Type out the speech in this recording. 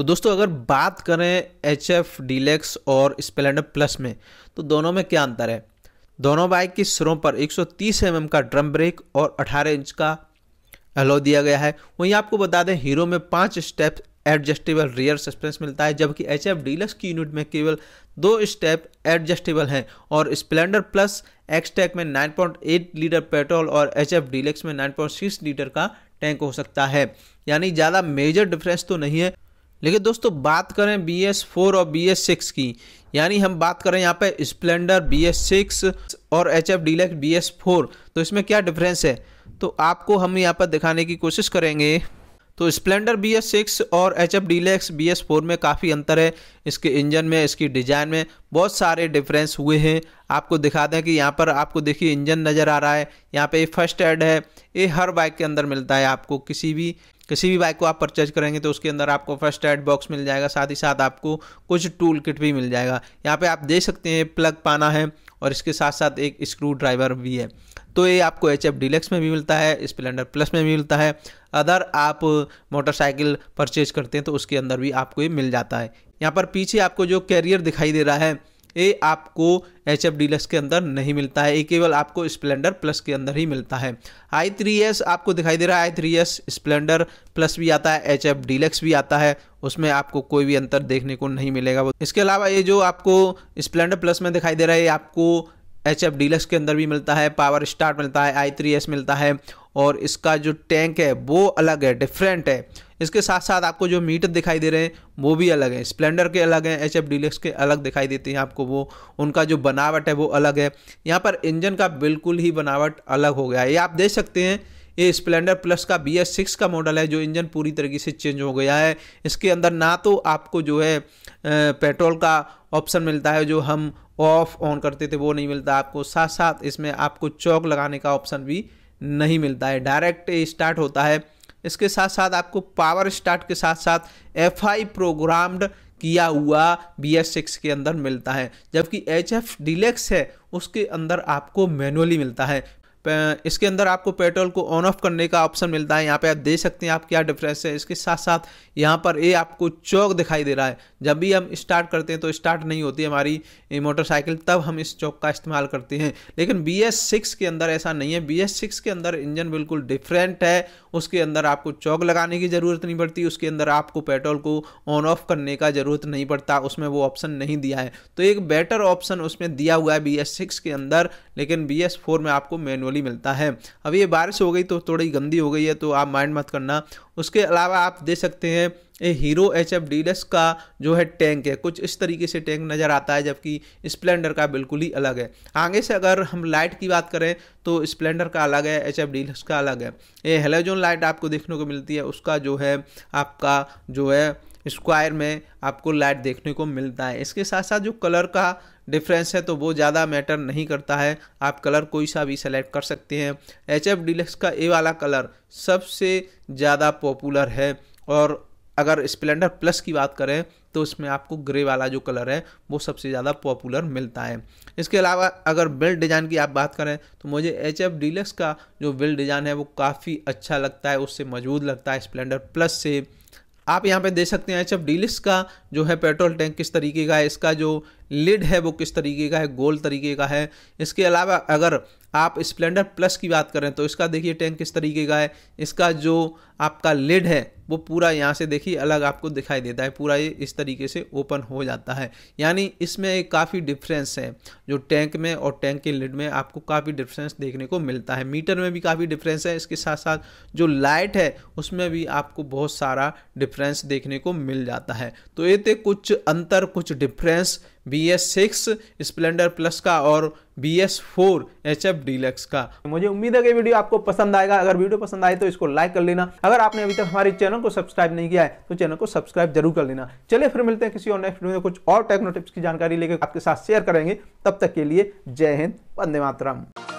तो दोस्तों अगर बात करें एच एफ डीलेक्स और स्प्लेंडर प्लस में तो दोनों में क्या अंतर है दोनों बाइक की सिरों पर 130 एम mm का ड्रम ब्रेक और 18 इंच का एलो दिया गया है वहीं आपको बता दें हीरो में पांच स्टेप एडजस्टेबल रियर सस्पेंस मिलता है जबकि एच एफ डीलक्स की यूनिट में केवल दो स्टेप एडजस्टेबल हैं और स्प्लेंडर प्लस एक्सटैक में 9.8 लीटर पेट्रोल और एच एफ डीलक्स में 9.6 लीटर का टैंक हो सकता है यानी ज़्यादा मेजर डिफरेंस तो नहीं है लेकिन दोस्तों बात करें बी एस फोर और बी एस सिक्स की यानी हम बात करें यहाँ पे स्प्लेंडर बी एस सिक्स और H F Deluxe B S four तो इसमें क्या डिफरेंस है तो आपको हम यहाँ पर दिखाने की कोशिश करेंगे तो स्प्लेंडर बी एस सिक्स और H F Deluxe B S four में काफ़ी अंतर है इसके इंजन में इसकी डिज़ाइन में बहुत सारे डिफरेंस हुए हैं आपको दिखा दें कि यहाँ पर आपको देखिए इंजन नज़र आ रहा है यहाँ पे फर्स्ट एड है ये हर बाइक के अंदर मिलता है आपको किसी भी किसी भी बाइक को आप परचेज करेंगे तो उसके अंदर आपको फर्स्ट एड बॉक्स मिल जाएगा साथ ही साथ आपको कुछ टूल किट भी मिल जाएगा यहाँ पे आप देख सकते हैं प्लग पाना है और इसके साथ साथ एक स्क्रू ड्राइवर भी है तो ये आपको एच एफ डिलेक्स में भी मिलता है स्प्लेंडर प्लस में भी मिलता है अदर आप मोटरसाइकिल परचेज करते हैं तो उसके अंदर भी आपको ये मिल जाता है यहाँ पर पीछे आपको जो कैरियर दिखाई दे रहा है ये आपको एच एफ डीलक्स के अंदर नहीं मिलता है ये केवल आपको स्प्लेंडर प्लस के अंदर ही मिलता है आई थ्री एस आपको दिखाई दे रहा है I three S Splendor Plus भी आता है एच एफ डीलक्स भी आता है उसमें आपको कोई भी अंतर देखने को नहीं मिलेगा वो इसके अलावा ये जो आपको स्प्लेंडर प्लस में दिखाई दे रहा है ये आपको एच एफ डीलक्स के अंदर भी मिलता है पावर स्टार्ट मिलता है आई थ्री एस मिलता है और इसका जो टैंक है वो अलग है डिफरेंट है इसके साथ साथ आपको जो मीटर दिखाई दे रहे हैं वो भी अलग है स्प्लेंडर के अलग हैं एच एफ डीलक्स के अलग दिखाई देते हैं आपको वो उनका जो बनावट है वो अलग है यहाँ पर इंजन का बिल्कुल ही बनावट अलग हो गया है ये आप देख सकते हैं ये स्प्लेंडर प्लस का बी एस सिक्स का मॉडल है जो इंजन पूरी तरीके से चेंज हो गया है इसके अंदर ना तो आपको जो है पेट्रोल का ऑप्शन मिलता है जो हम ऑफ ऑन करते थे वो नहीं मिलता आपको साथ साथ इसमें आपको चौक लगाने का ऑप्शन भी नहीं मिलता है डायरेक्ट स्टार्ट होता है इसके साथ साथ आपको पावर स्टार्ट के साथ साथ एफ आई प्रोग्राम्ड किया हुआ बी एस सिक्स के अंदर मिलता है जबकि एच एफ डिलेक्स है उसके अंदर आपको मैनुअली मिलता है इसके अंदर आपको पेट्रोल को ऑन ऑफ करने का ऑप्शन मिलता है यहाँ पे आप देख सकते हैं आप क्या डिफरेंस है इसके साथ साथ यहाँ पर ये आपको चौक दिखाई दे रहा है जब भी हम स्टार्ट करते हैं तो स्टार्ट नहीं होती हमारी मोटरसाइकिल तब हम इस चौक का इस्तेमाल करते हैं लेकिन बी एस सिक्स के अंदर ऐसा नहीं है बी एस सिक्स के अंदर इंजन बिल्कुल डिफरेंट है उसके अंदर आपको चौक लगाने की ज़रूरत नहीं पड़ती उसके अंदर आपको पेट्रोल को ऑन ऑफ करने का ज़रूरत नहीं पड़ता उसमें वो ऑप्शन नहीं दिया है तो एक बेटर ऑप्शन उसमें दिया हुआ है बी एस सिक्स के अंदर लेकिन बी एस फोर में आपको मैनुअल लेवल मिलता है अभी ये बारिश हो गई तो थोड़ी गंदी हो गई है तो आप माइंड मत करना उसके अलावा आप दे सकते हैं ये हीरो एच एफ डीलक्स का जो है टैंक है कुछ इस तरीके से टैंक नज़र आता है जबकि स्प्लेंडर का बिल्कुल ही अलग है आगे से अगर हम लाइट की बात करें तो स्प्लेंडर का अलग है एच एफ डीलक्स का अलग है ये हेलोजोन लाइट आपको देखने को मिलती है उसका जो है आपका जो है स्क्वायर में आपको लाइट देखने को मिलता है इसके साथ साथ जो कलर का डिफरेंस है तो वो ज़्यादा मैटर नहीं करता है आप कलर कोई सा भी सेलेक्ट कर सकते हैं एच एफ डिलक्स का ए वाला कलर सबसे ज़्यादा पॉपुलर है और अगर स्प्लेंडर प्लस की बात करें तो उसमें आपको ग्रे वाला जो कलर है वो सबसे ज़्यादा पॉपुलर मिलता है इसके अलावा अगर बिल्ड डिज़ाइन की आप बात करें तो मुझे एच एफ डीलक्स का जो बिल्ड डिज़ाइन है वो काफ़ी अच्छा लगता है उससे मजबूत लगता है स्प्लेंडर प्लस से आप यहाँ पे देख सकते हैं एच एफ डीलक्स का जो है पेट्रोल टैंक किस तरीके का है इसका जो लिड है वो किस तरीके का है गोल तरीके का है इसके अलावा अगर आप स्प्लेंडर प्लस की बात करें तो इसका देखिए टैंक किस तरीके का है इसका जो आपका लिड है वो पूरा यहाँ से देखिए अलग आपको दिखाई देता है पूरा ये इस तरीके से ओपन हो जाता है यानी इसमें एक काफ़ी डिफरेंस है जो टैंक में और टैंक के लिड में आपको काफ़ी डिफरेंस देखने को मिलता है मीटर में भी काफ़ी डिफरेंस है इसके साथ साथ जो लाइट है उसमें भी आपको बहुत सारा डिफरेंस देखने को मिल जाता है तो ये थे कुछ अंतर कुछ difference B S six Splendor Plus का और B S four H F Deluxe का मुझे उम्मीद है कि वीडियो आपको पसंद आएगा अगर वीडियो पसंद आए तो इसको लाइक कर लेना अगर आपने अभी तक हमारे चैनल को सब्सक्राइब नहीं किया है तो चैनल को सब्सक्राइब जरूर कर लेना चलिए फिर मिलते हैं किसी और नेक्स्ट वीडियो में कुछ और टेक्नो टिप्स की जानकारी लेकर आपके साथ शेयर करेंगे तब तक के लिए जय हिंद वंदे मातरम